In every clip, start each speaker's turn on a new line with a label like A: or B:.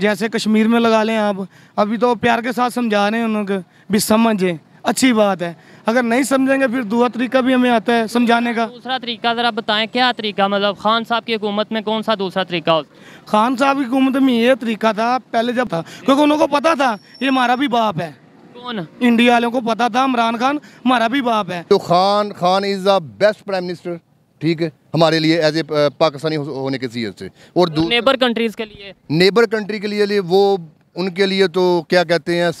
A: जैसे कश्मीर में लगा लें आप अभी तो प्यार के साथ समझा रहे हैं उनको भी समझें अच्छी बात है अगर नहीं समझेंगे फिर दूसरा तरीका भी हमें आता है समझाने का
B: दूसरा तरीका ज़रा बताएं क्या तरीका मतलब खान साहब की हुकूमत में कौन सा दूसरा तरीका होता खान साहब की हुकूमत में ये
A: तरीका था पहले जब था क्योंकि उनको पता था ये हमारा भी बाप है कौन इंडिया वालों को
C: पता था इमरान खान हमारा भी बाप है तो Khan Khan is the best prime minister ठीक है हमारे लिए एज ए uh, पाकिस्तानी होने के सीएस से और
B: नेबर कंट्रीज़ के लिए
C: नेबर कंट्री के लिए, लिए वो उनके लिए तो क्या कहते हैं uh,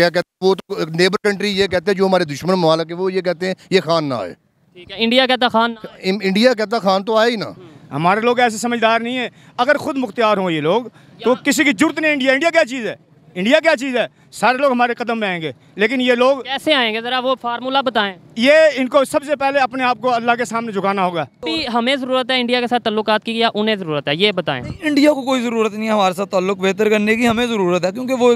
C: क्या कहते हैं वो तो नेबर कंट्री ये कहते हैं जो हमारे दुश्मन मालक है वो ये कहते हैं ये खान ना आए ठीक
B: है इंडिया कहता खान ना
D: इंडिया कहता खान तो आए ही ना हम्म। हमारे लोग ऐसे समझदार नहीं है अगर खुद मुख्तियार हों ये लोग तो किसी की जरूरत नहीं इंडिया इंडिया क्या चीज़ है इंडिया क्या चीज़ है सारे लोग हमारे कदम में आएंगे लेकिन ये
B: लोग कैसे आएंगे ज़रा वो फार्मूला बताएं
D: ये इनको सबसे पहले अपने आप को अल्लाह के सामने झुकाना होगा
B: भी हमें ज़रूरत है इंडिया के साथ ताल्लुक की या उन्हें ज़रूरत है ये बताएं इंडिया
E: को कोई ज़रूरत नहीं है हमारे साथ तल्लुक बेहतर करने की हमें ज़रूरत है क्योंकि वो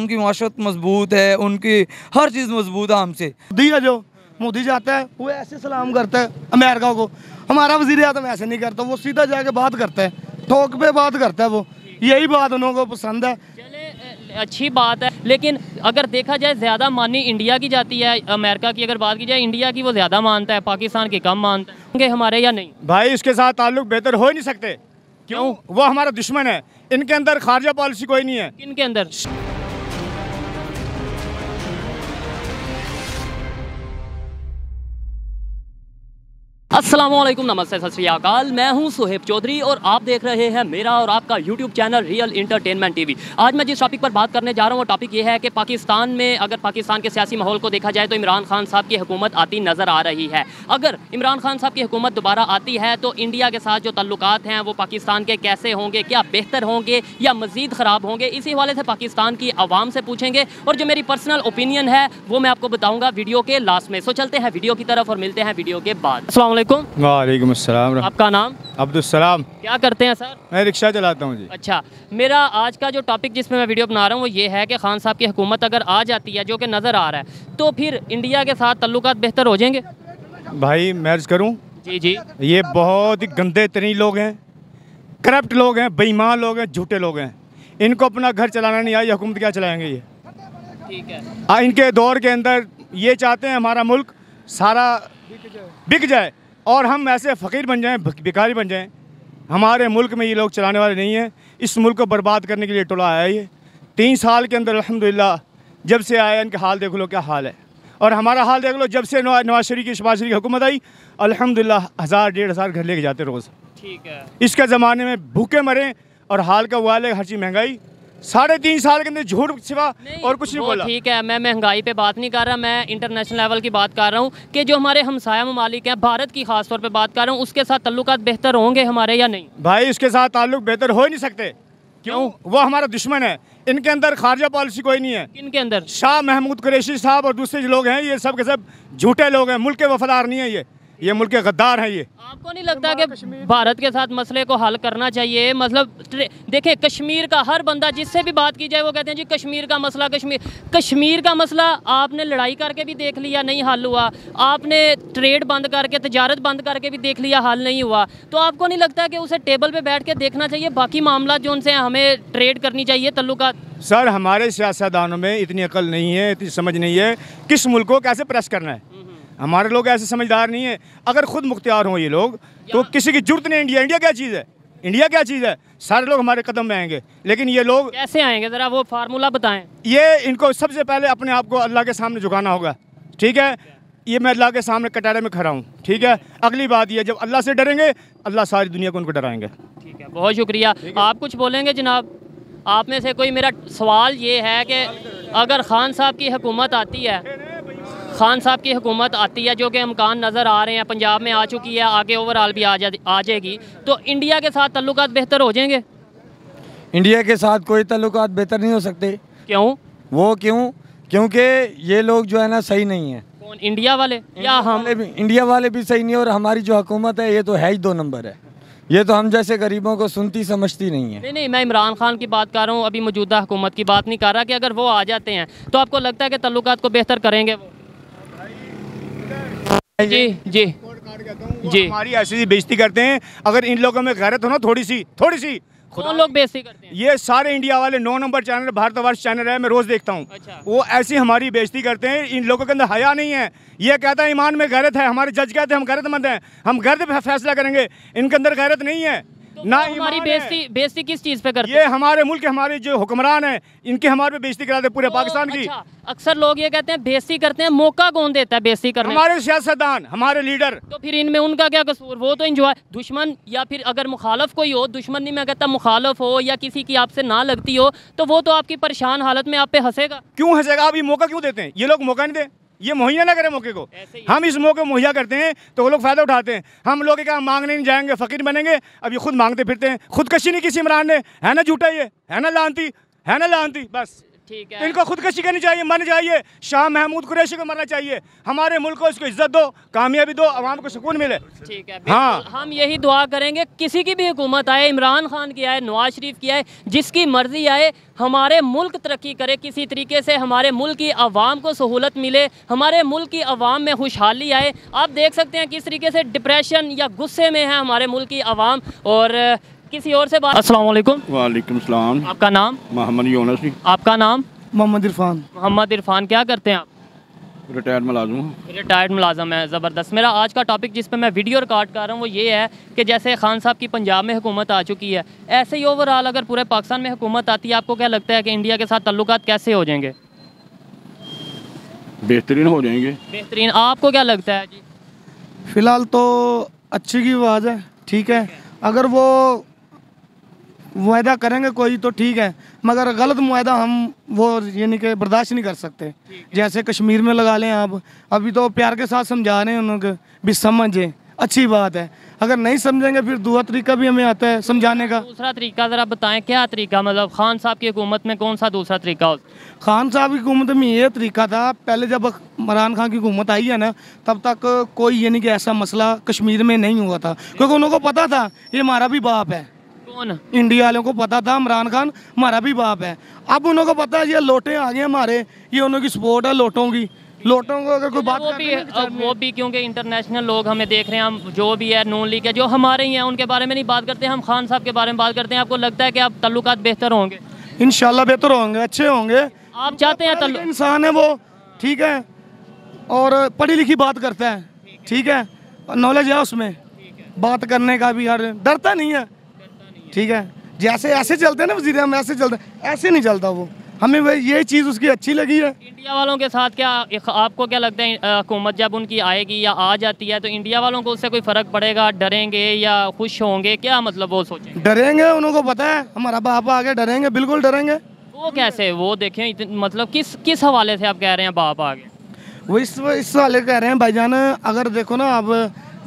E: उनकी माशरत मजबूत है उनकी
A: हर चीज़ मजबूत है हमसे दिया जो मोदी जाता है वो ऐसे सलाम करता है अमेरिका को हमारा वजीर आजम ऐसे नहीं करता वो सीधा जाके बात करता है ठोक पे बात करता है वो यही बात उन को पसंद है
B: अच्छी बात है लेकिन अगर देखा जाए ज़्यादा मानी इंडिया की जाती है अमेरिका की अगर बात की जाए इंडिया की वो ज़्यादा मानता है पाकिस्तान की कम मानता है हमारे या नहीं
D: भाई इसके साथ ताल्लुक बेहतर हो ही नहीं सकते क्यों वो हमारा दुश्मन है इनके अंदर खारजा पॉलिसी कोई नहीं है इनके अंदर
B: असलम नमस्ते सत श्रीकाल मैं हूं सुहेब चौधरी और आप देख रहे हैं मेरा और आपका YouTube channel real entertainment TV आज मैं जिस टॉपिक पर बात करने जा रहा हूं वो टॉपिक ये है कि पाकिस्तान में अगर पाकिस्तान के सियासी माहौल को देखा जाए तो इमरान खान साहब की हुकूमत आती नज़र आ रही है अगर इमरान खान साहब की हुकूमत दोबारा आती है तो इंडिया के साथ जो तल्लुक हैं वो पाकिस्तान के कैसे होंगे क्या बेहतर होंगे या मज़ीद ख़राब होंगे इसी हवाले से पाकिस्तान की आवाम से पूछेंगे और जो मेरी पर्सनल ओपिनियन है वो मैं आपको बताऊँगा वीडियो के लास्ट में सो चलते हैं वीडियो की तरफ और मिलते हैं वीडियो के बाद वालेकुम
D: वालेकुम अस्सलाम आपका नाम अब्दुल सलाम
B: क्या करते हैं सर
D: मैं रिक्शा चलाता हूँ जी
B: अच्छा मेरा आज का जो टॉपिक जिसमें मैं वीडियो बना रहा हूँ वो ये है कि खान साहब की हुकूमत अगर आ जाती है जो कि नज़र आ रहा है तो फिर इंडिया के साथ तल्लुक बेहतर हो जाएंगे
D: भाई मैर्ज करूँ जी जी ये बहुत ही गंदे तरीन लोग हैं करप्ट लोग हैं बेईमान लोग हैं झूठे लोग हैं इनको अपना घर चलाना नहीं आई हुकूमत क्या चलाएंगे ये
B: ठीक है
D: इनके दौर के अंदर ये चाहते हैं हमारा मुल्क सारा बिक जाए और हम ऐसे फ़कीर बन जाएँ भिखारी बन जाएँ हमारे मुल्क में ये लोग चलाने वाले नहीं हैं इस मुल्क को बर्बाद करने के लिए टोला आया ये तीन साल के अंदर अलहमदिल्ला जब से आया इनका हाल देख लो क्या हाल है और हमारा हाल देख लो जब से नवाज शरीफ की शबाज शरीफ की हुकूमत आई अलहमदिल्ला हज़ार डेढ़ हज़ार घर लेके जाते रोज़ ठीक है इसके ज़माने में भूखे मरें और हाल का हुआ है हर चीज़ महंगाई साढ़े तीन साल के अंदर झूठ सिवा
B: और कुछ नहीं बोला ठीक है मैं महंगाई पे बात नहीं कर रहा मैं इंटरनेशनल लेवल की बात कर रहा हूँ कि जो हमारे हमसाया ममालिक हैं भारत की खास तौर पे बात कर रहा हूँ उसके साथ तल्लुक बेहतर होंगे हमारे या नहीं
D: भाई उसके साथ ताल्लुक बेहतर हो ही नहीं सकते क्यों वो हमारा दुश्मन है इनके अंदर खारजा पॉलिसी कोई नहीं है इनके अंदर शाह महमूद कुरेशी साहब और दूसरे लोग हैं ये सब के सब झूठे लोग हैं मुल्क के वफादार नहीं है ये ये मुल्क के गद्दार हैं ये
B: आपको नहीं लगता कि भारत के साथ मसले को हल करना चाहिए मतलब देखें कश्मीर का हर बंदा जिससे भी बात की जाए वो कहते हैं जी कश्मीर का मसला कश्मीर कश्मीर का मसला आपने लड़ाई करके भी देख लिया नहीं हल हुआ आपने ट्रेड बंद करके तजारत बंद करके भी देख लिया हल नहीं हुआ तो आपको नहीं लगता कि उसे टेबल पर बैठ के देखना चाहिए बाकी मामला जो उनसे हमें ट्रेड करनी चाहिए तल्लुका
D: सर हमारे सियासतदानों में इतनी अकल नहीं है इतनी समझ नहीं है किस मुल्क को कैसे प्रेस करना है हमारे लोग ऐसे समझदार नहीं है अगर खुद मुख्तियार हों ये लोग तो किसी की जरूरत नहीं इंडिया इंडिया क्या चीज़ है इंडिया क्या चीज़ है सारे लोग हमारे कदम में आएंगे
B: लेकिन ये लोग कैसे आएंगे ज़रा वो फार्मूला बताएं
D: ये इनको सबसे पहले अपने आप को अल्लाह के सामने झुकाना होगा ठीक है ये मैं अल्लाह के सामने कटारे में खड़ा हूँ ठीक है अगली बात ये जब अल्लाह से डरेंगे अल्लाह सारी दुनिया को उनको डराएंगे ठीक
B: है बहुत शुक्रिया आप कुछ बोलेंगे जनाब आप में से कोई मेरा सवाल ये है कि अगर खान साहब की हुकूमत आती है खान साहब की हुकूमत आती है जो कि अमकान नज़र आ रहे हैं पंजाब में आ चुकी है आगे ओवरऑल भी आ जा आ जाएगी तो इंडिया के साथ तल्लुक बेहतर हो जाएंगे
A: इंडिया के साथ कोई तल्लुक बेहतर नहीं हो सकते क्यों वो क्यों क्योंकि ये लोग जो है ना सही नहीं है
B: कौन इंडिया वाले इंडिया या हम
A: भी इंडिया वाले भी सही नहीं है और हमारी जो हुकूमत है ये तो है ही दो नंबर है ये तो हम जैसे गरीबों को सुनती समझती नहीं है
B: नहीं नहीं मैं इमरान खान की बात कर रहा हूँ अभी मौजूदा हुकूमत की बात नहीं कर रहा कि अगर वो आ जाते हैं तो आपको लगता है कि तल्लुक को बेहतर करेंगे वो जी जी जी हमारी
D: ऐसी बेजती करते हैं अगर इन लोगों में गैरत हो ना थोड़ी सी थोड़ी सी
B: कौन लोग बेजती करते
D: हैं ये सारे इंडिया वाले नौ नंबर चैनल भारतवर्ष चैनल है मैं रोज देखता हूँ अच्छा। वो ऐसी हमारी बेजती करते हैं इन लोगों के अंदर हया नहीं है ये कहता है ईमान में गैरत है हमारे जज कहते हैं हम गैरतमंद हैं हम गर्द फैसला करेंगे इनके अंदर गैरत नहीं है तो ना हमारी बेस्ती
B: बेस्ती किस चीज़ पे करते ये
D: हमारे मुल्क हमारे जो हुक्मरान हैं इनके हमारे पे बेस्ती कराते पूरे पाकिस्तान की अच्छा,
B: अक्सर लोग ये कहते हैं बेस्ती करते हैं मौका कौन देता है बेस्ती करने हमारे सियासतदान हमारे लीडर तो फिर इनमें उनका क्या कसूर वो तो इंजॉय दुश्मन या फिर अगर मुखालफ कोई हो दुश्मन नहीं मैं कहता मुखालफ हो या किसी की आपसे ना लगती हो तो वो तो आपकी परेशान हालत में आप पे हंसेगा
D: क्यों हंसेगा आप ये मौका क्यों देते हैं ये लोग मौका नहीं दे ये मुहैया ना करें मौके को हम इस मौके मुहैया करते हैं तो वो लोग फ़ायदा उठाते हैं हम लोग क्या मांगने नहीं जाएंगे फ़कीर बनेंगे अब ये खुद मांगते फिरते हैं खुदकशी नहीं किसी इमरान ने है ना झूठा ये है ना लानती है ना लानती बस ठीक है इनको खुदकशी करनी चाहिए मन चाहिए शाह महमूद कुरैशी को मरना चाहिए हमारे मुल्क को इसको इज्जत दो कामयाबी दो आवाम को सुकून मिले
B: ठीक है हाँ हम यही दुआ करेंगे किसी की भी हुकूमत आए इमरान खान की आए नवाज शरीफ की आए जिसकी मर्जी आए हमारे मुल्क तरक्की करे किसी तरीके से हमारे मुल्क की आवाम को सहूलत मिले हमारे मुल्क की आवाम में खुशहाली आए आप देख सकते हैं किस तरीके से डिप्रेशन या गुस्से में है हमारे मुल्क की आवाम और किसी और से बात अस्सलाम वालेकुम वालेकुम सलाम आपका नाम मोहम्मद यूनस आपका नाम मोहम्मद इरफान मोहम्मद इरफान क्या करते हैं आप
F: रिटायर्ड मुलाजम
B: रिटायर्ड मुलाजम है ज़बरदस्त मेरा आज का टॉपिक जिस पर मैं वीडियो रिकॉर्ड कर रहा हूँ वो ये है कि जैसे खान साहब की पंजाब में हुकूमत आ चुकी है ऐसे ही ओवरऑल अगर पूरे पाकिस्तान में हुकूमत आती है आपको क्या लगता है कि इंडिया के साथ तल्लुक कैसे हो जाएंगे
F: बेहतरीन हो
A: जाएंगे
B: बेहतरीन आपको क्या लगता है जी फिलहाल
A: तो अच्छी की आवाज़ है ठीक है अगर वो मुहिदा करेंगे कोई तो ठीक है मगर गलत मुहिदा हम वो यानी कि बर्दाश्त नहीं कर सकते जैसे कश्मीर में लगा लें आप अभी तो प्यार के साथ समझा रहे हैं उनको भी समझें अच्छी बात है अगर नहीं समझेंगे फिर दूसरा तरीका भी हमें आता है समझाने का
B: दूसरा तरीका ज़रा बताएं क्या तरीका मतलब खान साहब की हुकूमत में कौन सा दूसरा तरीका हो खान
A: साहब की हुकूमत में ये तरीका था पहले जब इमरान खान की हुकूमत आई है ना तब तक कोई यानी कि ऐसा मसला कश्मीर में नहीं हुआ था क्योंकि उनको पता था ये हमारा भी बाप है कौन इंडिया वालों को पता था इमरान खान हमारा भी बाप है अब को पता है ये लोटे आ गए हमारे ये उनकी सपोर्ट है लोटों की लोटों को अगर कोई तो बात
B: वो भी वो भी क्योंकि इंटरनेशनल लोग हमें देख रहे हैं हम जो भी है नून लीग है जो हमारे ही हैं उनके बारे में नहीं बात करते हम खान साहब के बारे में बात करते हैं आपको लगता है कि आप तल्लुक बेहतर होंगे
A: इन बेहतर होंगे अच्छे होंगे आप चाहते हैं इंसान है वो ठीक है और पढ़ी लिखी बात करता है ठीक है नॉलेज है उसमें बात करने का भी हर डरता नहीं है ठीक है जैसे ऐसे चलते हैं ना वजीर हम ऐसे चलते ऐसे नहीं चलता वो हमें भाई ये चीज़ उसकी अच्छी लगी है
B: इंडिया वालों के साथ क्या आपको क्या लगता है हुकूमत जब उनकी आएगी या आ जाती है तो इंडिया वालों को उससे कोई फ़र्क पड़ेगा डरेंगे या खुश होंगे क्या मतलब वो सोचें
A: डरेंगे उनको पता है हमारा बाप आगे डरेंगे बिल्कुल डरेंगे
B: वो कैसे वो देखें मतलब किस किस हवाले से आप कह रहे हैं बाप आगे
A: वो इस इस हवाले कह रहे हैं जान अगर देखो ना आप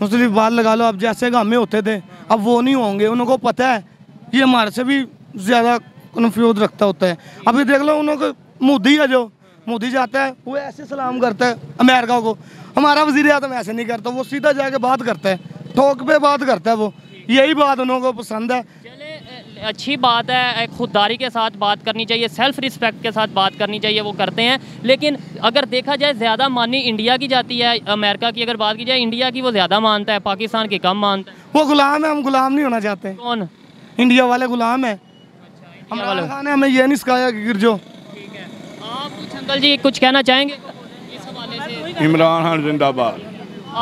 A: मुस्लिम बात लगा लो आप जैसे हमें होते थे अब वो नहीं होंगे उनको पता है ये हमारे से भी ज़्यादा कन्फ्यूज रखता होता है अभी देख लो उन्होंने मोदी है जो मोदी जाता है वो ऐसे सलाम करता है अमेरिका को हमारा वजीर आजम ऐसे नहीं करता वो सीधा जाके बात करता है ठोक पे बात करता है वो यही बात उन को पसंद है
B: अच्छी बात है खुददारी के साथ बात करनी चाहिए सेल्फ रिस्पेक्ट के साथ बात करनी चाहिए वो करते हैं लेकिन अगर देखा जाए ज़्यादा मानी इंडिया की जाती है अमेरिका की अगर बात की जाए इंडिया की वो ज़्यादा मानता है पाकिस्तान की कम मानता है
A: वो गुलाम है हम गुलाम नहीं होना चाहते कौन इंडिया वाले गुलाम है अच्छा, हमारे खान हमें ये नहीं सिखाया कि गिर आप
B: कुछ अंकल जी कुछ कहना चाहेंगे
F: इमरान खान जिंदाबाद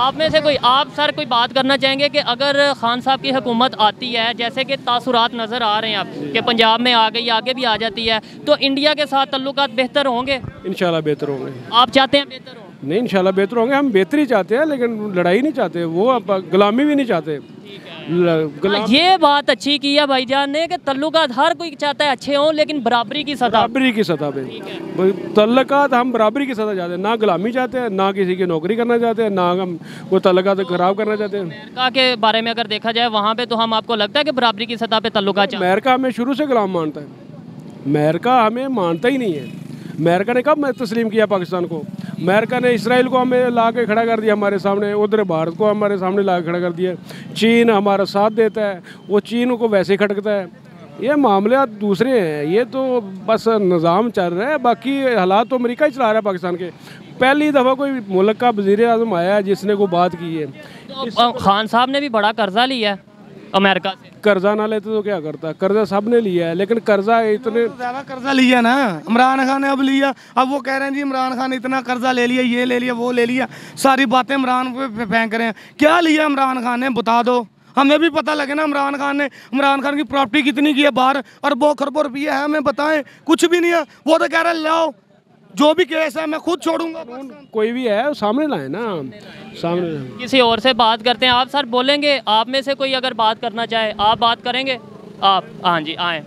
B: आप में से कोई आप सर कोई बात करना चाहेंगे कि अगर खान साहब की हुकूमत आती है जैसे कि तासुरात नज़र आ रहे हैं आप कि पंजाब में आ गई आगे भी आ जाती है तो इंडिया के साथ तल्लुक बेहतर होंगे
F: इन बेहतर होंगे आप चाहते हैं बेहतर नहीं इन बेहतर होंगे हम बेहतरी चाहते हैं लेकिन लड़ाई नहीं चाहते वो आप गुलामी भी नहीं चाहते हाँ,
B: ये बात अच्छी की है भाईजान ने कि तल्लुकात हर कोई चाहता है अच्छे हों लेकिन बराबरी की सतह बराबरी
F: की सतह पे तल्लुकात हम बराबरी की सतह चाहते हैं ना गुलामी चाहते हैं ना किसी की नौकरी करना चाहते हैं ना हम वो तल्लुकात खराब करना चाहते हैं
B: अमेरिका के बारे में अगर देखा जाए वहाँ पे तो हम आपको लगता है कि बराबरी की सतह पर तल्लुक अमेरिका
F: हमें शुरू से गुलाम मानता है अमेरिका हमें मानता ही नहीं है अमेरिका ने कब तस्लीम किया पाकिस्तान को अमेरिका ने इसराइल को हमें ला के खड़ा कर दिया हमारे सामने उधर भारत को हमारे सामने ला के खड़ा कर दिया चीन हमारा साथ देता है वो चीन को वैसे खटकता है ये मामले दूसरे हैं ये तो बस निज़ाम चल रहा है बाकी हालात तो अमेरिका ही चला रहा है पाकिस्तान के पहली दफ़ा कोई मुल्क का वजीर अजम आया जिसने को बात की है
B: तो खान साहब ने भी बड़ा कर्जा लिया है
F: अमेरिका से कर्जा ना लेते तो क्या करता कर्जा सब ने लिया है लेकिन कर्जा इतने तो ज्यादा कर्जा लिया ना इमरान
A: खान ने अब लिया अब वो कह रहे हैं जी इमरान खान इतना कर्जा ले लिया ये ले लिया वो ले लिया सारी बातें इमरान पे फेंक रहे हैं क्या लिया इमरान खान ने बता दो हमें भी पता लगे ना इमरान खान ने इमरान खान की प्रॉपर्टी कितनी की है बाहर अरबों खरबों रुपये है हमें बताएं कुछ भी नहीं है वो तो कह रहे लाओ जो भी केस है मैं खुद छोड़ूंगा
F: कोई भी है सामने लाए ना सामने किसी और से बात
B: करते हैं आप सर बोलेंगे आप में से कोई अगर बात करना चाहे आप बात करेंगे आप हाँ जी आए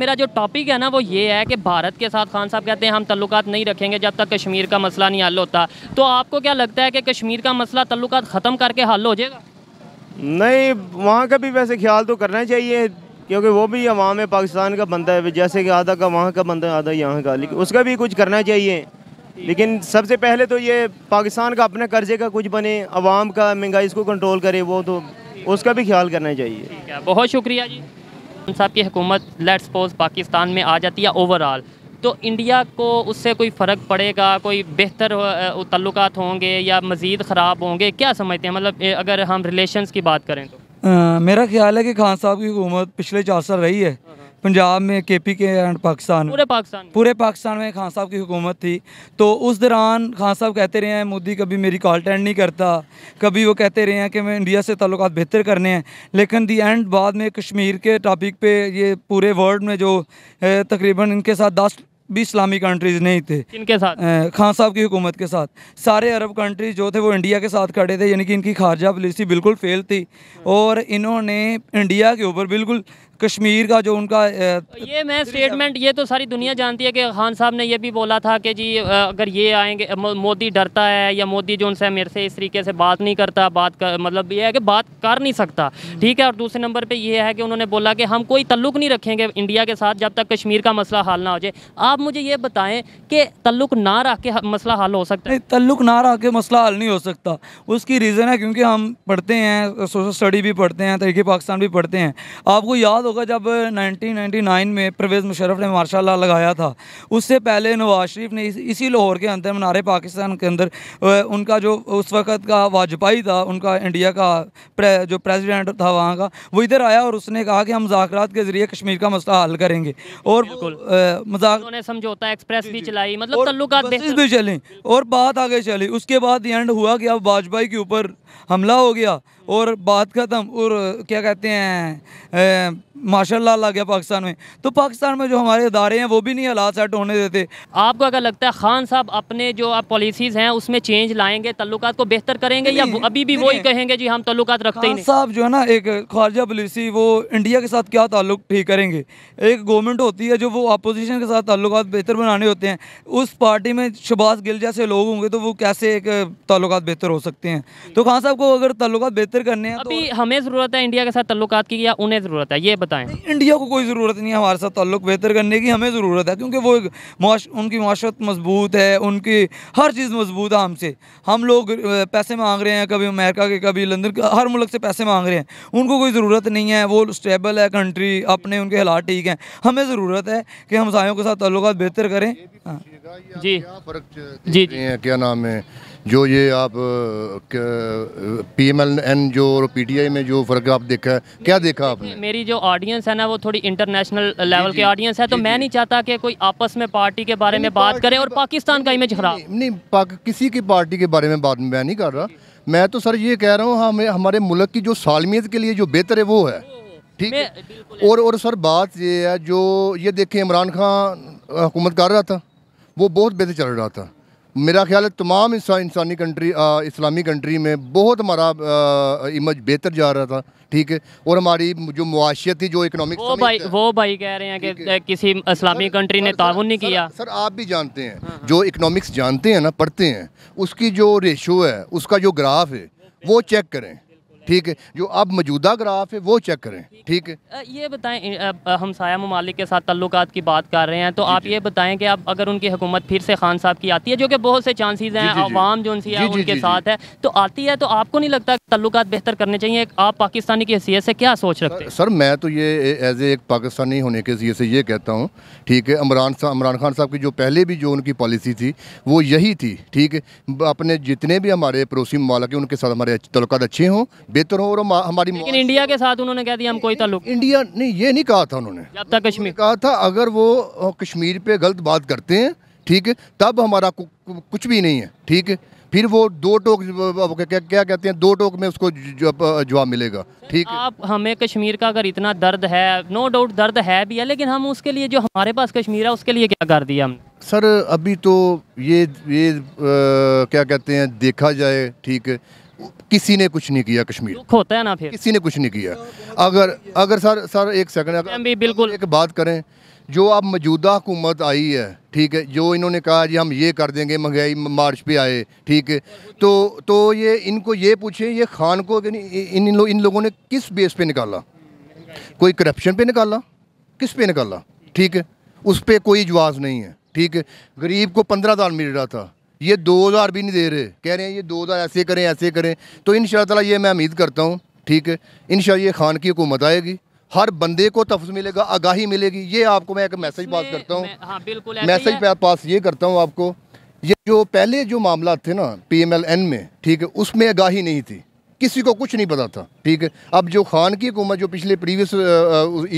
B: मेरा जो टॉपिक है ना वो ये है कि भारत के साथ खान साहब कहते हैं हम तल्लुक नहीं रखेंगे जब तक कश्मीर का मसला नहीं हल होता तो आपको क्या लगता है कि कश्मीर का मसला तल्लुक ख़त्म करके हल हो जाएगा
A: नहीं वहाँ का भी वैसे ख्याल तो करना चाहिए क्योंकि वो भी अवाम पाकिस्तान का बंदा है जैसे कि आधा का वहाँ का बंदा है आधा यहाँ का लेकिन उसका भी कुछ करना चाहिए लेकिन सबसे पहले तो ये पाकिस्तान का अपने कर्जे का कुछ बने अवाम का महंगाई इसको कंट्रोल करे वो तो उसका भी ख्याल करना चाहिए
B: बहुत शुक्रिया जी साहब की हुकूमत लेट्स सपोज पाकिस्तान में आ जाती है ओवरऑल तो इंडिया को उससे कोई फ़र्क पड़ेगा कोई बेहतर तल्लुक होंगे या मज़ीद ख़राब होंगे क्या समझते हैं मतलब अगर हम रिलेशन की बात करें तो
E: मेरा ख्याल है कि खान साहब की हुकूमत पिछले चार साल रही है पंजाब में के पी के एंड पाकिस्तान पूरे पाकिस्तान पूरे पाकिस्तान में खान साहब की हुकूमत थी तो उस दौरान खान साहब कहते रहे हैं मोदी कभी मेरी कॉल अटेंड नहीं करता कभी वो कहते रहे हैं कि मैं इंडिया से ताल्लुक बेहतर करने हैं लेकिन दी एंड बाद में कश्मीर के टॉपिक पे ये पूरे वर्ल्ड में जो तकरीबन इनके साथ दस भी इस्लामी कंट्रीज़ नहीं थे इनके साथ खान साहब की हुकूमत के साथ सारे अरब कंट्रीज जो थे वो इंडिया के साथ खड़े थे यानी कि इनकी खारजा पॉलिसी बिल्कुल फेल थी हम्म। और इन्होंने इंडिया के ऊपर बिल्कुल कश्मीर का जो उनका
B: ये मैं स्टेटमेंट ये तो सारी दुनिया जानती है कि खान साहब ने ये भी बोला था कि जी अगर ये आएंगे मोदी डरता है या मोदी जो उनसे मेरे से इस तरीके से बात नहीं करता बात कर, मतलब ये है कि बात कर नहीं सकता हम्म। ठीक है और दूसरे नंबर पर यह है कि उन्होंने बोला कि हम कोई तल्लुक नहीं रखेंगे इंडिया के साथ जब तक कश्मीर का मसला हल ना हो जाए आप मुझे ये बताएं कि तल्लुक ना रख के मसला हल हो सकता है
E: तल्लुक ना रख के मसला हल नहीं हो सकता उसकी रीज़न है क्योंकि हम पढ़ते हैं सोशल स्टडी भी पढ़ते हैं तरीके पाकिस्तान भी पढ़ते हैं आपको याद होगा जब 1999 में परवेज़ मुशरफ ने मार्शाला लगाया था उससे पहले नवाज शरीफ ने इस, इसी लाहौर के अंदर मनारे पाकिस्तान के अंदर उनका जो उस वक़्त का वाजपेयी था उनका इंडिया का प्रे, जो प्रेसिडेंट था वहाँ का वो इधर आया और उसने कहा कि हम मुखरत के ज़रिए कश्मीर का मसला हल करेंगे और मजाक
B: समझौता एक्सप्रेस भी चलाई मतलब भी
E: चली और बात आगे चली उसके बाद एंड हुआ कि अब वाजपेयी के ऊपर हमला हो गया और बात ख़त्म और क्या कहते हैं माशाल्लाह ला गया पाकिस्तान में तो पाकिस्तान में जो
B: हमारे इदारे हैं वो भी नहीं हालात सेट होने देते आपको अगर लगता है खान साहब अपने जो आप पॉलिसीज़ हैं उसमें चेंज लाएंगे तल्लुक को बेहतर करेंगे या अभी भी वही कहेंगे जी हम तल्लुक रखते हैं साहब
E: जो है ना एक खारजा पॉलिसी वो इंडिया के साथ क्या ताल्लुक ठीक करेंगे एक गवर्नमेंट होती है जो वो अपोजिशन के साथ ताल्लुक बेहतर बनाने होते हैं उस पार्टी में शबाज गिल जैसे लोग होंगे तो वो कैसे एक ताल्लुक बेहतर हो सकते हैं तो खान साहब को अगर ताल्लुक बेहतर बेहतर करने हैं तो
B: अभी तो हमें ज़रूरत है इंडिया के साथ तल्लुक की या उन्हें ज़रूरत है ये बताएं
E: इंडिया को कोई ज़रूरत नहीं है हमारे साथ ताल्लुक बेहतर करने की हमें ज़रूरत है क्योंकि वो मुआश, उनकी माशरत मजबूत है उनकी हर चीज़ मजबूत है हमसे हम लोग पैसे मांग रहे हैं कभी अमेरिका के कभी लंदन के हर मुल्क से पैसे मांग रहे हैं उनको कोई ज़रूरत नहीं है वो स्टेबल है कंट्री अपने उनके हालात ठीक हैं हमें ज़रूरत है कि हमसायों के साथ ताल्लुक बेहतर करें हाँ।
C: जी जी क्या नाम है जो ये आप पी एम एल एन जो और पी टी आई में जो फ़र्क आप देखा है क्या देखा आपने
B: मेरी जो ऑडियंस है ना वो थोड़ी इंटरनेशनल लेवल की ऑडियंस है तो मैं नहीं चाहता कि कोई आपस में पार्टी के बारे में बात करे और पाकिस्तान का इमेज खराब
C: नहीं किसी की पार्टी के बारे में बात मैं नहीं कर रहा मैं तो सर ये कह रहा हूँ हमें हमारे मुल्क की जो सालमियत के लिए जो बेहतर है वो है ठीक है और और सर बात ये है जो ये देखें इमरान खान हुकूमत कर रहा था वो बहुत बेहतर चल रहा था मेरा ख्याल है तमाम इंसानी कंट्री इस्लामी कंट्री में बहुत हमारा इमेज बेहतर जा रहा था ठीक है और हमारी जो थी जो इकोनॉमिक वो
B: भाई वो भाई कह रहे हैं कि किसी इस्लामी कंट्री ने ताउन नहीं किया सर, सर आप भी जानते हैं हाँ।,
C: हाँ। जो इकोनॉमिक्स जानते हैं ना पढ़ते हैं उसकी जो रेशो है उसका जो ग्राफ है वो चेक करें ठीक है जो अब मौजूदा ग्राफ है वो चेक करें ठीक है
B: ये बताएं हम साया ममालिक के साथ तल्लुक की बात कर रहे हैं तो आप ये बताएं कि अब अगर उनकी हुकूमत फिर से खान साहब की आती है जो कि बहुत से चांसेस हैं आवाम जो उनसी है उनके साथ है तो आती है तो आपको नहीं लगता तल्लुक बेहतर करने चाहिए आप पाकिस्तानी की हैसियत से क्या सोच रखते हैं
C: सर मैं तो ये एज ए एक पाकिस्तानी होने के हैसियत से ये कहता हूँ ठीक है इमरान इमरान खान साहब की जो पहले भी जो उनकी पॉलिसी थी वो यही थी ठीक है अपने जितने भी हमारे पड़ोसी ममालक हैं उनके साथ हमारे तल्लत अच्छे हों बेहतर हो और हमारी लेकिन इंडिया के साथ उन्होंने कह दिया हम कोई ताल्लुक इंडिया नहीं ये नहीं कहा था उन्होंने जब तक कश्मीर कहा था अगर वो कश्मीर पे गलत बात करते हैं ठीक है तब हमारा कुछ भी नहीं है ठीक है फिर वो दो टोक क्या, क्या कहते हैं दो टोक में उसको जवाब मिलेगा
B: ठीक है आप हमें कश्मीर का अगर इतना दर्द है नो डाउट दर्द है भी है लेकिन हम उसके लिए जो हमारे पास कश्मीर है उसके लिए क्या कर दिया हमने
C: सर अभी तो ये ये आ, क्या कहते हैं देखा जाए ठीक है किसी ने कुछ नहीं किया कश्मीर दुख होता है ना फिर किसी ने कुछ नहीं किया अगर अगर सर सर एक सेकंड बिल्कुल एक बात करें जो अब मौजूदा हुकूमत आई है ठीक है जो इन्होंने कहा जी हम ये कर देंगे महंगाई मार्च पे आए ठीक है तो तो ये इनको ये पूछें ये खान को इन इन, लो, इन लोगों ने किस बेस पे निकाला कोई करप्शन पे निकाला किस पे निकाला ठीक है उस पर कोई जवाब नहीं है ठीक है गरीब को पंद्रह साल मिल रहा था ये दो हज़ार भी नहीं दे रहे कह रहे हैं ये दो हज़ार ऐसे करें ऐसे करें तो इन ताला ये मैं उम्मीद करता हूँ ठीक है इन ये खान की हुकूमत आएगी हर बंदे को तफ्ज मिलेगा आगाही मिलेगी ये आपको मैं एक मैसेज पास करता हूँ मैसेज हाँ, पास ये करता हूँ आपको ये जो पहले जो मामला थे ना पी एम एल एन में ठीक है उसमें आगाही नहीं थी किसी को कुछ नहीं पता था ठीक है अब जो खान की हुकूमत जो पिछले प्रीवियस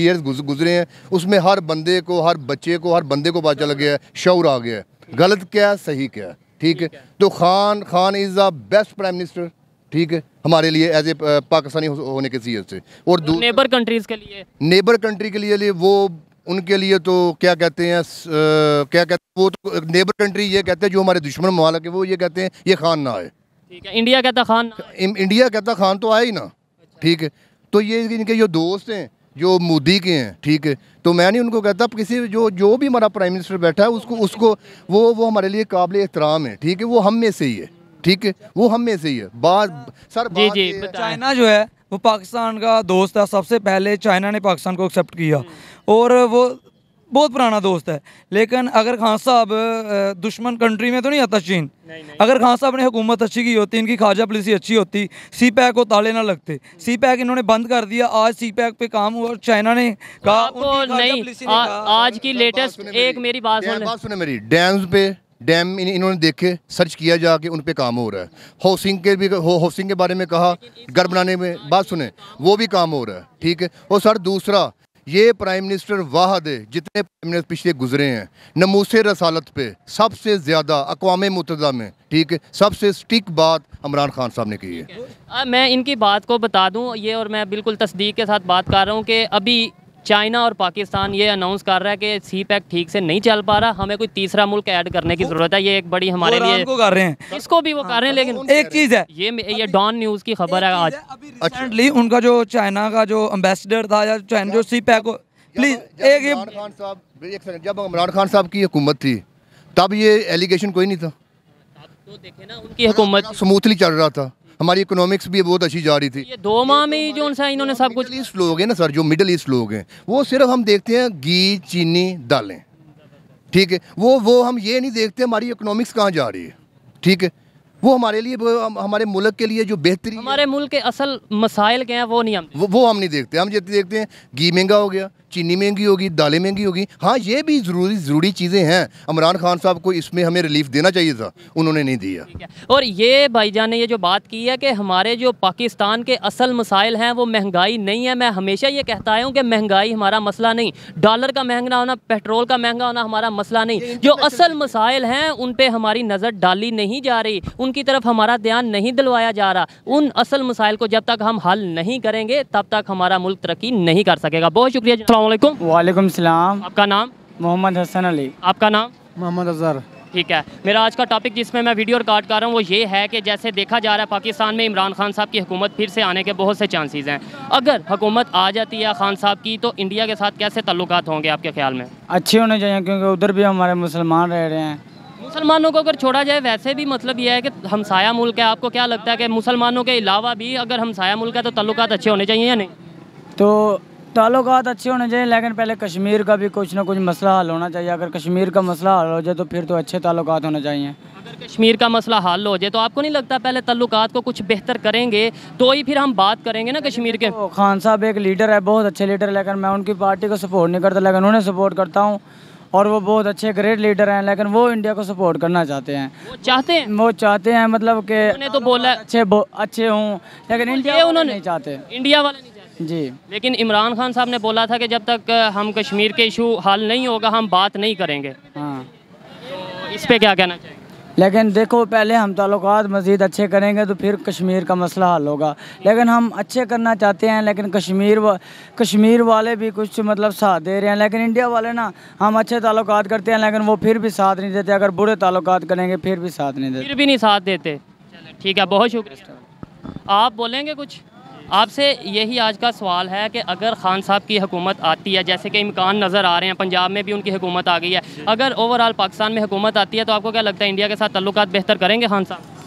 C: ईयर्स गुजरे हैं उसमें हर बंदे को हर बच्चे को हर बंदे को पता चल गया है शौर आ गया है गलत क्या है सही क्या है ठीक है तो Khan Khan is the best prime minister ठीक है हमारे लिए एज ए uh, पाकिस्तानी होने के सीएस से और
B: नेबर कंट्रीज़ के लिए
C: नेबर कंट्री के लिए, लिए वो उनके लिए तो क्या कहते हैं uh, क्या कहते हैं वो तो नेबर uh, कंट्री ये कहते हैं जो हमारे दुश्मन ममालक है वो ये कहते हैं ये खान ना आए ठीक है इंडिया कहता खान इंडिया कहता खान तो आए ही ना अच्छा। ठीक है तो ये इनके जो दोस्त हैं जो मोदी के हैं ठीक है तो मैं नहीं उनको कहता किसी जो जो भी हमारा प्राइम मिनिस्टर बैठा है उसको उसको वो वो हमारे लिए काबिल एहतराम है ठीक है वो हम में से ही है ठीक है वो हम में से ही है बात सर जी जी
E: चाइना जो है वो पाकिस्तान का दोस्त है सबसे पहले चाइना ने पाकिस्तान को एक्सेप्ट किया हम्म। और वो बहुत पुराना दोस्त है लेकिन अगर खान साहब दुश्मन कंट्री में तो नहीं आता चीन नहीं, नहीं। अगर खान साहब ने हुकूमत अच्छी की होती इनकी खाजा पॉलिसी अच्छी होती सी पैक को ताले ना लगते सी पैक इन्होंने बंद कर दिया आज सी पैक पे काम हुआ चाइना ने कहा
B: नहीं आ, आज की लेटेस्ट एक मेरी बात सुने मेरी
C: डैम पे डैम इन्होंने देखे सर्च किया जाके उन पर काम हो रहा है हाउसिंग के भी हो हाउसिंग के बारे में कहा घर बनाने में बात सुने वो भी काम हो रहा है ठीक है और सर दूसरा ये प्राइम मिनिस्टर वाहद जितने प्राइम मिनिस्टर पिछले गुजरे हैं नमूस रसालत पे सबसे ज़्यादा अकवाम मुतदा में ठीक है सबसे स्टिक बात इमरान खान साहब ने की है
B: मैं इनकी बात को बता दूं ये और मैं बिल्कुल तस्दीक के साथ बात कर रहा हूं कि अभी चाइना और पाकिस्तान ये अनाउंस कर रहा है कि सी पैक ठीक से नहीं चल पा रहा हमें कोई तीसरा मुल्क ऐड करने की जरूरत है ये एक बड़ी हमारे लिए को कर रहे हैं इसको भी वो कर रहे हैं हाँ, लेकिन एक चीज़ है ये ये डॉन न्यूज़ की खबर है आज रिसेंटली अच्छा। उनका जो
C: चाइना का जो एम्बेसडर था या चाइना जो सी पैक प्लीज एक जब इमरान खान साहब की हुकूमत थी तब ये एलिगेशन कोई नहीं था तो देखे ना उनकी हुकूमत स्मूथली चल रहा था हमारी इकोनॉमिक्स भी बहुत अच्छी जा रही थी ये दो माह में ही जो इन्होंने सब कुछ ईस्ट लोग हैं ना सर जो मिडल ईस्ट लोग हैं वो सिर्फ हम देखते हैं घी चीनी दालें ठीक है वो वो हम ये नहीं देखते हमारी इकोनॉमिक्स कहाँ जा रही है ठीक है वो हमारे लिए हमारे मुल्क के लिए जो बेहतरी हमारे मुल्क के असल मसाइल के हैं वो नहीं हम वो, वो हम नहीं देखते हम जितने देखते हैं घी महंगा हो गया चीनी महंगी होगी दालें महंगी होगी हाँ ये भी ज़रूरी ज़रूरी चीज़ें हैं इमरान खान साहब को इसमें हमें रिलीफ देना चाहिए था उन्होंने नहीं दिया
B: और ये भाईजान ने ये जो बात की है कि हमारे जो पाकिस्तान के असल मसाइल हैं वो महंगाई नहीं है मैं हमेशा ये कहता हूँ कि महंगाई हमारा मसला नहीं डॉलर का महंगा होना पेट्रोल का महंगा होना हमारा मसला नहीं जो असल मसाइल हैं उन पर हमारी नज़र डाली नहीं जा रही उनकी तरफ हमारा ध्यान नहीं दिलवाया जा रहा उन असल मसाइल को जब तक हम हल नहीं करेंगे तब तक हमारा मुल्क तरक्की नहीं कर सकेगा बहुत शुक्रिया अलैक्म वालेकुम सलाम आपका नाम मोहम्मद हसन अली आपका नाम मोहम्मद अजहर ठीक है मेरा आज का टॉपिक जिसमें मैं वीडियो रिकॉर्ड कर रहा हूँ वो ये है कि जैसे देखा जा रहा है पाकिस्तान में इमरान खान साहब की हुकूमत फिर से आने के बहुत से चांसेस हैं अगर हुकूमत आ जाती है खान साहब की तो इंडिया के साथ कैसे तल्लुत होंगे आपके ख्याल में
G: अच्छे होने चाहिए क्योंकि उधर भी हमारे मुसलमान रह रहे हैं
B: मुसलमानों को अगर छोड़ा जाए वैसे भी मतलब यह है कि हमसाया मुल्क है आपको क्या लगता है कि मुसलमानों के अलावा भी अगर हमसाया मुल्क है तो तल्लुक अच्छे होने चाहिए या नहीं
G: तो ताल्लुक अच्छे होने चाहिए लेकिन पहले कश्मीर का भी कुछ ना कुछ मसला हल होना चाहिए अगर कश्मीर का मसला हल हो जाए तो फिर तो अच्छे ताल्लुक होने चाहिए अगर
B: कश्मीर का मसला हल हो जाए तो आपको नहीं लगता पहले तल्लुक को कुछ बेहतर करेंगे तो ही फिर हम बात करेंगे ना कश्मीर के तो
G: खान साहब एक लीडर है बहुत अच्छे लीडर लेकिन मैं उनकी पार्टी को सपोर्ट नहीं करता लेकिन उन्हें सपोर्ट करता हूँ और वो बहुत अच्छे ग्रेट लीडर हैं लेकिन वो इंडिया को सपोर्ट करना चाहते हैं वो चाहते हैं वो चाहते हैं मतलब के तो बोला अच्छे अच्छे हूँ लेकिन इंडिया उन्होंने नहीं चाहते इंडिया वाले
B: नहीं जी लेकिन इमरान खान साहब ने बोला था कि जब तक हम कश्मीर के इशू हल नहीं होगा हम बात नहीं करेंगे हाँ तो इस पर क्या कहना चाहिए
G: लेकिन देखो पहले हम ताल्लुक मज़ीद अच्छे करेंगे तो फिर कश्मीर का मसला हल होगा लेकिन हम अच्छे करना चाहते हैं लेकिन कश्मीर वा, कश्मीर वाले भी कुछ मतलब साथ दे रहे हैं लेकिन इंडिया वाले ना हम अच्छे ताल्लुक करते हैं लेकिन वो फिर भी साथ नहीं देते अगर बुरे ताल्लुक करेंगे फिर भी साथ नहीं देते फिर
B: भी नहीं साथ देते ठीक है बहुत शुक्रिया आप बोलेंगे कुछ आपसे यही आज का सवाल है कि अगर खान साहब की हुकूमत आती है जैसे कि इम्कान नज़र आ रहे हैं पंजाब में भी उनकी हुकूमत आ गई है अगर ओवरऑल पाकिस्तान में हुकूमत आती है तो आपको क्या लगता है इंडिया के साथ तल्लुक बेहतर करेंगे खान साहब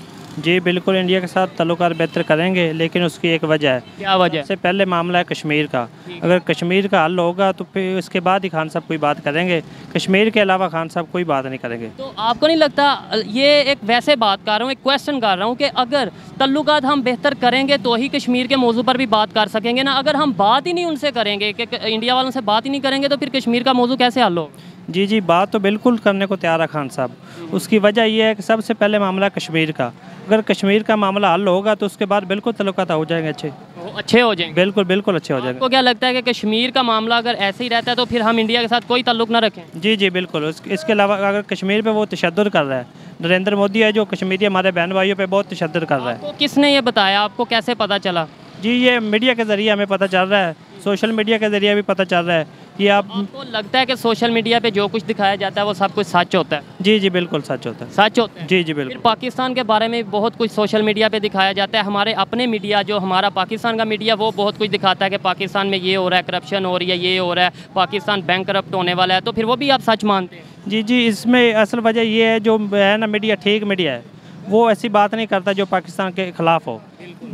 H: जी बिल्कुल इंडिया के साथ तल्लक बेहतर करेंगे लेकिन उसकी एक वजह है क्या वजह सबसे पहले मामला है कश्मीर का अगर कश्मीर का हल होगा तो फिर उसके बाद ही खान साहब कोई बात करेंगे कश्मीर के अलावा खान साहब कोई बात नहीं करेंगे तो
B: आपको नहीं लगता ये एक वैसे बात कर रहा हूँ एक क्वेश्चन कर रहा हूँ कि अगर तल्लुक हम बेहतर करेंगे तो ही कश्मीर के मौजू पर भी बात कर सकेंगे ना अगर हम बात ही नहीं उनसे करेंगे कि इंडिया वालों से बात ही नहीं करेंगे तो फिर कश्मीर का मौजू कैसे हल होगा
H: जी जी बात तो बिल्कुल करने को तैयार है खान साहब उसकी वजह यह है कि सबसे पहले मामला कश्मीर का अगर कश्मीर का मामला हल होगा तो उसके बाद बिल्कुल तलुकात हो जाएंगे अच्छे अच्छे हो जाएंगे बिल्कुल बिल्कुल अच्छे हो जाएंगे आपको
B: क्या लगता है कि कश्मीर का मामला अगर ऐसे ही रहता है तो फिर हम इंडिया के साथ कोई तल्लुक ना रखें
H: जी जी बिल्कुल इसके अलावा अगर कश्मीर पर वो तशद कर रहा है नरेंद्र मोदी है जो कश्मीरी हमारे बहन भाइयों पर बहुत तशद कर रहा है किसने ये बताया आपको कैसे पता चला जी ये मीडिया के ज़रिए हमें पता चल रहा है सोशल मीडिया के ज़रिए भी पता चल रहा है कि आप आपको लगता है कि सोशल मीडिया पे
B: जो कुछ दिखाया जाता है वो सब कुछ सच होता है जी जी बिल्कुल सच होता है सच होता है जी जी बिल्कुल पाकिस्तान के बारे में बहुत कुछ सोशल मीडिया पे दिखाया जाता है हमारे अपने मीडिया जो हमारा पाकिस्तान का मीडिया वो बहुत कुछ दिखाता है कि पाकिस्तान में ये हो रहा है करप्शन हो रही है ये हो रहा है पाकिस्तान बैंक होने वाला है तो फिर वो भी
H: आप सच मानते हैं जी जी इसमें असल वजह ये है जो है ना मीडिया ठीक मीडिया है वो ऐसी बात नहीं करता जो पाकिस्तान के ख़िलाफ़ हो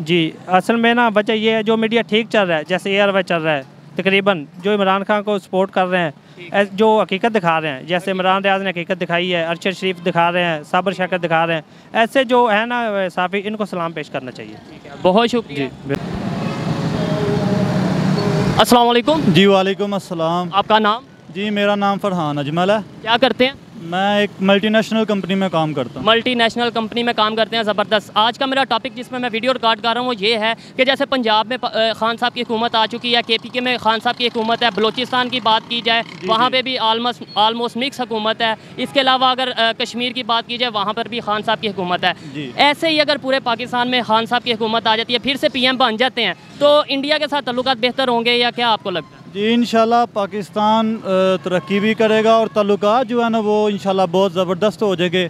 H: जी असल में ना वजह ये है जो मीडिया ठीक चल रहा है जैसे एयर वे चल रहा है तकरीबन जो इमरान खान को सपोर्ट कर रहे हैं जो हकीकत दिखा रहे हैं जैसे इमरान रियाज ने हकीकत दिखाई है अरशद शरीफ दिखा रहे हैं साबर शकर दिखा रहे हैं ऐसे जो है ना साफ़ी इनको सलाम पेश करना चाहिए
B: बहुत शुक्रिया
I: अस्सलाम जी वालेकुम अस्सलाम
H: आपका नाम जी मेरा नाम फरहान
I: अजमल है क्या करते हैं मैं एक मल्टीनेशनल कंपनी में काम करता
B: हूँ मल्टीनेशनल कंपनी में काम करते हैं ज़बरदस्त आज का मेरा टॉपिक जिसमें मैं वीडियो रिकॉर्ड कर रहा हूँ वो ये है कि जैसे पंजाब में खान साहब की हुकूमत आ चुकी है के पी के में खान साहब की हुकूमत है बलोचिस्तान की बात की जाए वहाँ पर भी आलमोस्ट आलमोस्ट मिक्स हुकूमत है इसके अलावा अगर कश्मीर की बात की जाए वहाँ पर भी खान साहब की हुकूमत है ऐसे ही अगर पूरे पाकिस्तान में खान साहब की हुकूमत आ जाती है फिर से पी एम बन जाते हैं तो इंडिया के साथ तल्लुत बेहतर होंगे या क्या आपको लगता है
I: जी इन पाकिस्तान तरक्की भी करेगा और तल्लक जो है ना वो इन बहुत ज़बरदस्त हो जाएंगे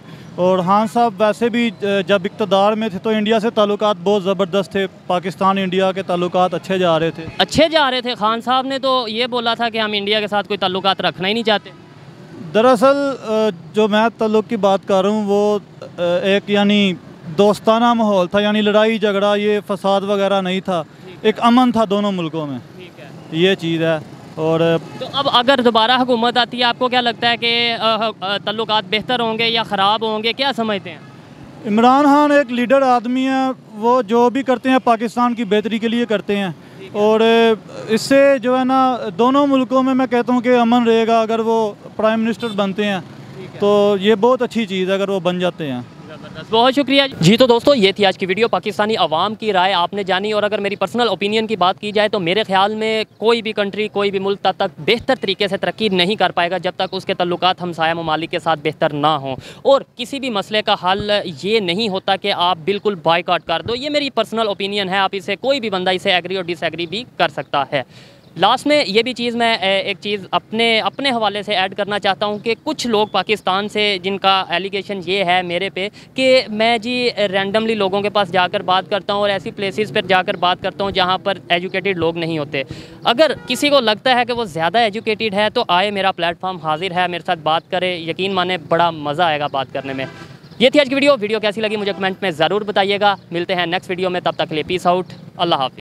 I: और हाँ साहब वैसे भी जब इकतदार में थे तो इंडिया से ताल्लुक बहुत ज़बरदस्त थे पाकिस्तान इंडिया के ताल्लुक अच्छे जा रहे
B: थे अच्छे जा रहे थे खान साहब ने तो ये बोला था कि हम इंडिया के साथ कोई ताल्लुक रखना ही नहीं चाहते
I: दरअसल जो मैं तल्लु की बात कर रहा हूँ वो एक यानी दोस्ताना माहौल था यानी लड़ाई झगड़ा ये फसाद वगैरह नहीं था एक अमन था दोनों मुल्कों में ये चीज़ है और
B: तो अब अगर दोबारा हुकूमत आती है आपको क्या लगता है कि तल्लक बेहतर होंगे या ख़राब होंगे क्या समझते हैं
I: इमरान खान एक लीडर आदमी है वो जो भी करते हैं पाकिस्तान की बेहतरी के लिए करते हैं और इससे जो है ना दोनों मुल्कों में मैं कहता हूँ कि अमन रहेगा अगर वो प्राइम मिनिस्टर बनते हैं तो ये बहुत अच्छी चीज़ है अगर वो बन जाते हैं
B: बहुत शुक्रिया जी तो दोस्तों ये थी आज की वीडियो पाकिस्तानी आवाम की राय आपने जानी और अगर मेरी पर्सनल ओपिनियन की बात की जाए तो मेरे ख्याल में कोई भी कंट्री कोई भी मुल्क तब तक बेहतर तरीके से तरक्की नहीं कर पाएगा जब तक उसके हम हमसाया ममालिक के साथ बेहतर ना हो और किसी भी मसले का हल ये नहीं होता कि आप बिल्कुल बाइकआउट कर दो ये मेरी पर्सनल ओपिनियन है आप इसे कोई भी बंदा इसे एग्री और डिसएग्री भी कर सकता है लास्ट में ये भी चीज़ मैं एक चीज़ अपने अपने हवाले से ऐड करना चाहता हूँ कि कुछ लोग पाकिस्तान से जिनका एलिगेशन ये है मेरे पे कि मैं जी रैंडमली लोगों के पास जाकर बात करता हूँ और ऐसी प्लेसेस पर जाकर बात करता हूँ जहाँ पर एजुकेटेड लोग नहीं होते अगर किसी को लगता है कि वो ज़्यादा एजुकेटेड है तो आए मेरा प्लेटफॉर्म हाजिर है मेरे साथ बात करें यकीन माने बड़ा मज़ा आएगा बात करने में ये थी आज की वीडियो वीडियो कैसी लगी मुझे कमेंट में ज़रूर बताइएगा मिलते हैं नेक्स्ट वीडियो में तब तक ले पीस आउट अल्लाह हाफ़